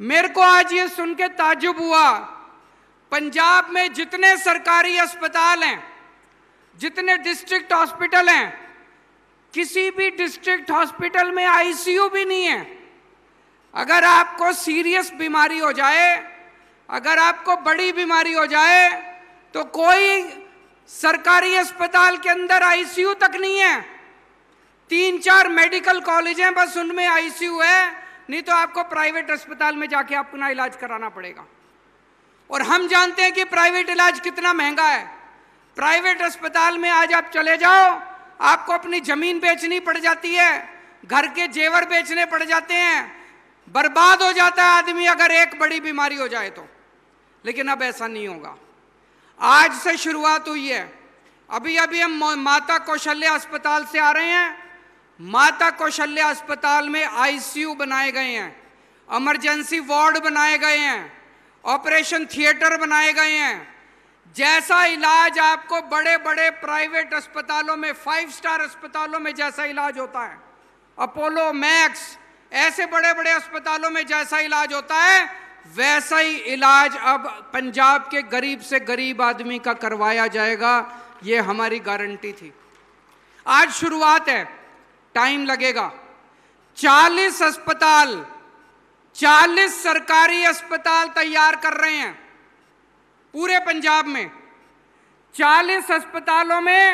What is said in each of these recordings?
मेरे को आज ये सुन के ताजुब हुआ पंजाब में जितने सरकारी अस्पताल हैं जितने डिस्ट्रिक्ट हॉस्पिटल हैं किसी भी डिस्ट्रिक्ट हॉस्पिटल में आईसीयू भी नहीं है अगर आपको सीरियस बीमारी हो जाए अगर आपको बड़ी बीमारी हो जाए तो कोई सरकारी अस्पताल के अंदर आईसीयू तक नहीं है तीन चार मेडिकल कॉलेज हैं बस उनमें आईसीयू है नहीं तो आपको प्राइवेट अस्पताल में जाके अपना इलाज कराना पड़ेगा और हम जानते हैं कि प्राइवेट इलाज कितना महंगा है प्राइवेट अस्पताल में आज आप चले जाओ आपको अपनी जमीन बेचनी पड़ जाती है घर के जेवर बेचने पड़ जाते हैं बर्बाद हो जाता है आदमी अगर एक बड़ी बीमारी हो जाए तो लेकिन अब ऐसा नहीं होगा आज से शुरुआत हुई है अभी अभी हम माता कौशल्या अस्पताल से आ रहे हैं माता कौशल्या अस्पताल में आईसीयू बनाए गए हैं इमरजेंसी वार्ड बनाए गए हैं ऑपरेशन थिएटर बनाए गए हैं जैसा इलाज आपको बड़े बड़े प्राइवेट अस्पतालों में फाइव स्टार अस्पतालों में जैसा इलाज होता है अपोलो मैक्स ऐसे बड़े बड़े अस्पतालों में जैसा इलाज होता है वैसा ही इलाज अब पंजाब के गरीब से गरीब आदमी का करवाया जाएगा ये हमारी गारंटी थी आज शुरुआत है टाइम लगेगा 40 अस्पताल 40 सरकारी अस्पताल तैयार कर रहे हैं पूरे पंजाब में 40 अस्पतालों में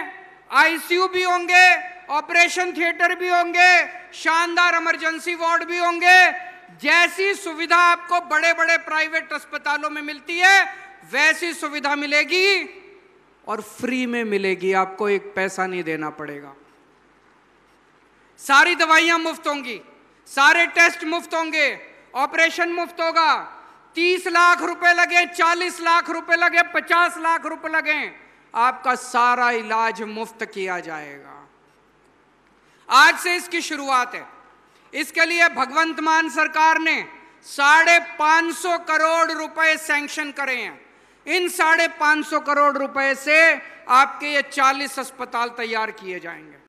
आईसीयू भी होंगे ऑपरेशन थिएटर भी होंगे शानदार इमरजेंसी वार्ड भी होंगे जैसी सुविधा आपको बड़े बड़े प्राइवेट अस्पतालों में मिलती है वैसी सुविधा मिलेगी और फ्री में मिलेगी आपको एक पैसा नहीं देना पड़ेगा सारी दवाइयां मुफ्त होंगी सारे टेस्ट मुफ्त होंगे ऑपरेशन मुफ्त होगा तीस लाख रुपए लगे चालीस लाख रुपए लगे पचास लाख रुपए लगे आपका सारा इलाज मुफ्त किया जाएगा आज से इसकी शुरुआत है इसके लिए भगवंत मान सरकार ने साढ़े पांच सौ करोड़ रुपए सैंक्शन करे हैं इन साढ़े पांच सौ करोड़ रुपए से आपके ये चालीस अस्पताल तैयार किए जाएंगे